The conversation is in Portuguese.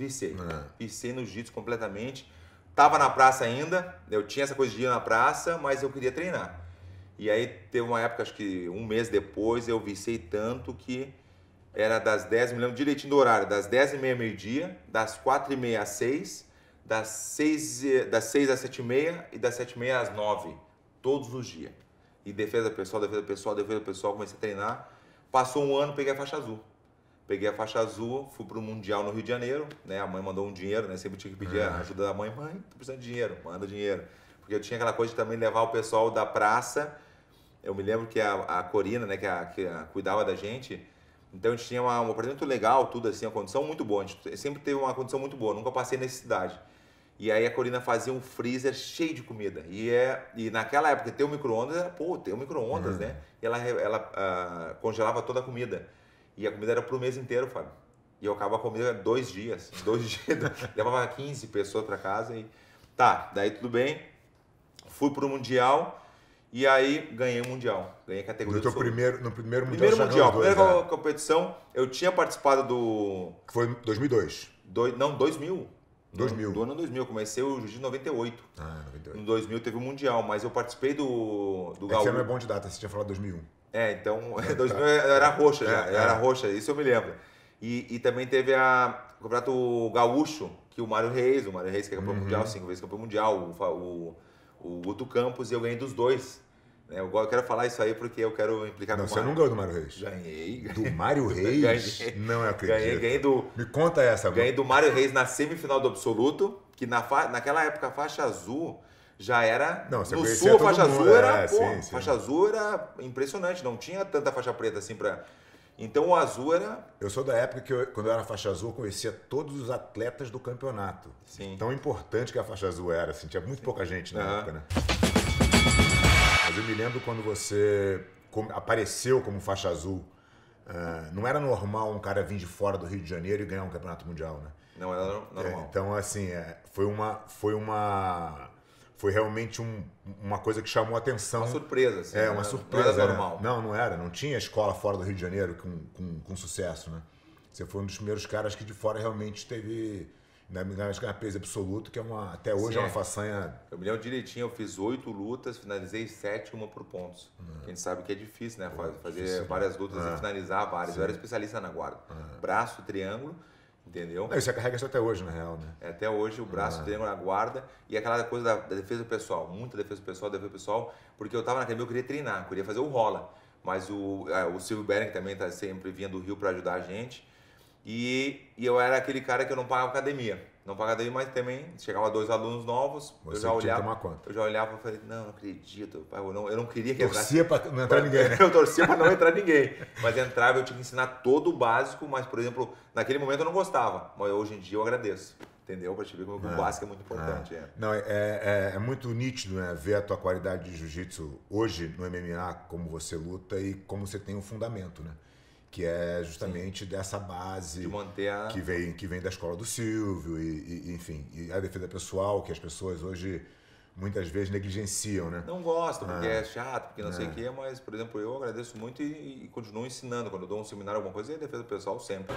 Vicei. É. Viciei no jiu-jitsu completamente. Tava na praça ainda, eu tinha essa coisa de ir na praça, mas eu queria treinar. E aí teve uma época, acho que um mês depois, eu vicei tanto que era das 10, me lembro direitinho do horário, das 10 e meia, meio-dia, das 4 e meia às 6, das 6, das 6 às 7 e meia e das 7 e meia às 9, todos os dias. E defesa pessoal, defesa pessoal, defesa pessoal, comecei a treinar. Passou um ano, peguei a faixa azul. Peguei a faixa azul, fui pro Mundial no Rio de Janeiro, né? A mãe mandou um dinheiro, né? Sempre tinha que pedir a ah. ajuda da mãe. Mãe, tô precisando de dinheiro, manda dinheiro. Porque eu tinha aquela coisa de também levar o pessoal da praça. Eu me lembro que a, a Corina, né, que, é a, que é a, cuidava da gente, então a gente tinha uma, um apartamento legal, tudo assim, uma condição muito boa. A gente sempre teve uma condição muito boa, nunca passei necessidade. E aí a Corina fazia um freezer cheio de comida. E, é, e naquela época ter o micro-ondas era, pô, ter o micro-ondas, uhum. né? E ela, ela uh, congelava toda a comida. E a comida era pro mês inteiro, Fábio. E eu acabava a comida dois dias. Dois dias. levava 15 pessoas para casa e. Tá, daí tudo bem. Fui pro Mundial e aí ganhei o Mundial. Ganhei a categoria. No, teu primeiro, no primeiro Mundial. Primeiro Mundial. Dois, primeira né? competição, eu tinha participado do. Que foi 2002. Do... Não, 2000. 2000. Do ano 2000, comecei o jiu-jitsu em 98. Ah, 98. Em 2000 teve o Mundial, mas eu participei do, do é Gaúcho. é bom de data, você tinha falado 2001. É, então, é, 2000 tá. era roxa, já, é, era é. roxa, isso eu me lembro. E, e também teve a, o Campeonato Gaúcho, que o Mário Reis, o Mário Reis que é campeão uhum. mundial, cinco vezes campeão mundial, o, o, o Guto Campos, e eu ganhei dos dois. É, eu quero falar isso aí porque eu quero implicar Não, você não ganhou do Mário Reis. Ganhei. Do Mário Reis? Ganhei. Não acredito. Ganhei, ganhei do. Me conta essa, mano. Ganhei do Mário Reis na semifinal do Absoluto, que na fa... naquela época a faixa azul já era. Não, você no sul, a faixa mundo. azul era. É, pô, sim, sim. Faixa azul era impressionante, não tinha tanta faixa preta assim pra. Então o azul era. Eu sou da época que, eu, quando eu era faixa azul, eu conhecia todos os atletas do campeonato. Sim. Tão importante que a faixa azul era, assim, tinha muito pouca gente na uhum. época, né? lembro quando você apareceu como faixa azul. Uh, não era normal um cara vir de fora do Rio de Janeiro e ganhar um campeonato mundial, né? Não era é, normal. É, então, assim, é, foi uma. Foi uma. Foi realmente um, uma coisa que chamou a atenção. Uma surpresa, assim, É, né? uma era, surpresa. Não né? era normal. Era, não, não era. Não tinha escola fora do Rio de Janeiro com, com, com sucesso, né? Você foi um dos primeiros caras que de fora realmente teve né, ganhar é peso absoluto, que é uma, até hoje é Sim, é uma façanha. Eu me lembro direitinho, eu fiz oito lutas, finalizei sete, uma por pontos. Uhum. A gente sabe que é difícil, né? Pô, fazer difícil, várias lutas uhum. e finalizar várias. Sim. Eu era especialista na guarda. Uhum. Braço, triângulo, entendeu? Não, isso é carrega até hoje, na real, né? É, até hoje, o braço, uhum. triângulo na guarda e aquela coisa da, da, defesa pessoal, muita defesa pessoal, defesa pessoal, porque eu tava na academia, eu queria treinar, eu queria fazer o rola. Mas o, o Silvio Beren, que também tá sempre vinha do Rio para ajudar a gente, e, e, eu era aquele cara que eu não pagava academia. Não pagava academia, mas também chegava dois alunos novos, Você eu já olhava. Eu já olhava e falei, não, não acredito. Eu não, eu não queria que Torcia para não entrar ninguém. Né? Eu torcia para não entrar ninguém. Mas entrava, eu tinha que ensinar todo o básico, mas, por exemplo, naquele momento eu não gostava. Mas hoje em dia eu agradeço. Entendeu? Para te ver como é, o ah, básico é muito ah. importante. É. É. Não, é, é, muito nítido né, ver a tua qualidade de jiu-jitsu hoje no MMA, como você luta e como você tem um fundamento, né? que é justamente Sim. dessa base de a... que vem que vem da escola do Silvio e, e, enfim e a defesa pessoal que as pessoas hoje muitas vezes negligenciam né não gostam porque é, é chato porque não é. sei o é. quê mas por exemplo eu agradeço muito e, e continuo ensinando quando dou um seminário alguma coisa é defesa pessoal sempre